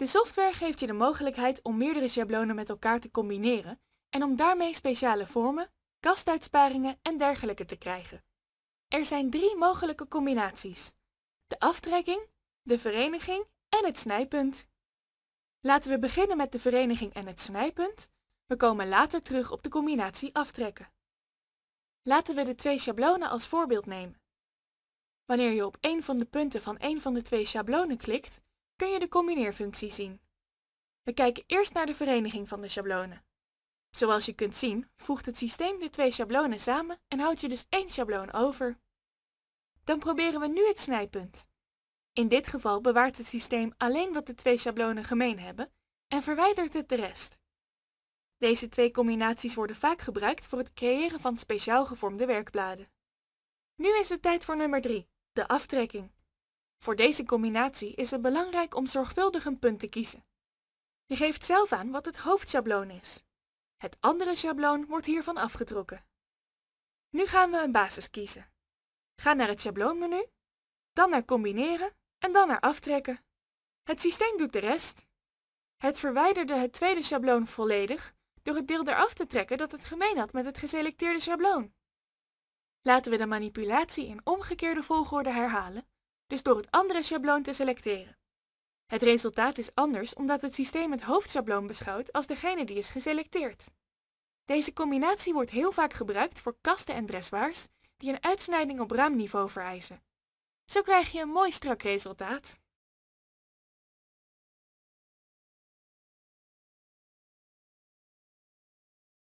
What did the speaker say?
De software geeft je de mogelijkheid om meerdere sjablonen met elkaar te combineren en om daarmee speciale vormen, kastuitsparingen en dergelijke te krijgen. Er zijn drie mogelijke combinaties. De aftrekking, de vereniging en het snijpunt. Laten we beginnen met de vereniging en het snijpunt. We komen later terug op de combinatie aftrekken. Laten we de twee sjablonen als voorbeeld nemen. Wanneer je op een van de punten van een van de twee sjablonen klikt, kun je de combineerfunctie zien. We kijken eerst naar de vereniging van de sjablonen. Zoals je kunt zien, voegt het systeem de twee sjablonen samen en houdt je dus één sjabloon over. Dan proberen we nu het snijpunt. In dit geval bewaart het systeem alleen wat de twee sjablonen gemeen hebben en verwijdert het de rest. Deze twee combinaties worden vaak gebruikt voor het creëren van speciaal gevormde werkbladen. Nu is het tijd voor nummer 3, de aftrekking. Voor deze combinatie is het belangrijk om zorgvuldig een punt te kiezen. Je geeft zelf aan wat het hoofdschabloon is. Het andere sjabloon wordt hiervan afgetrokken. Nu gaan we een basis kiezen. Ga naar het sjabloonmenu, dan naar combineren en dan naar aftrekken. Het systeem doet de rest. Het verwijderde het tweede sjabloon volledig door het deel eraf te trekken dat het gemeen had met het geselecteerde sjabloon. Laten we de manipulatie in omgekeerde volgorde herhalen dus door het andere schabloon te selecteren. Het resultaat is anders omdat het systeem het hoofdschabloon beschouwt als degene die is geselecteerd. Deze combinatie wordt heel vaak gebruikt voor kasten en dressoirs die een uitsnijding op raamniveau vereisen. Zo krijg je een mooi strak resultaat.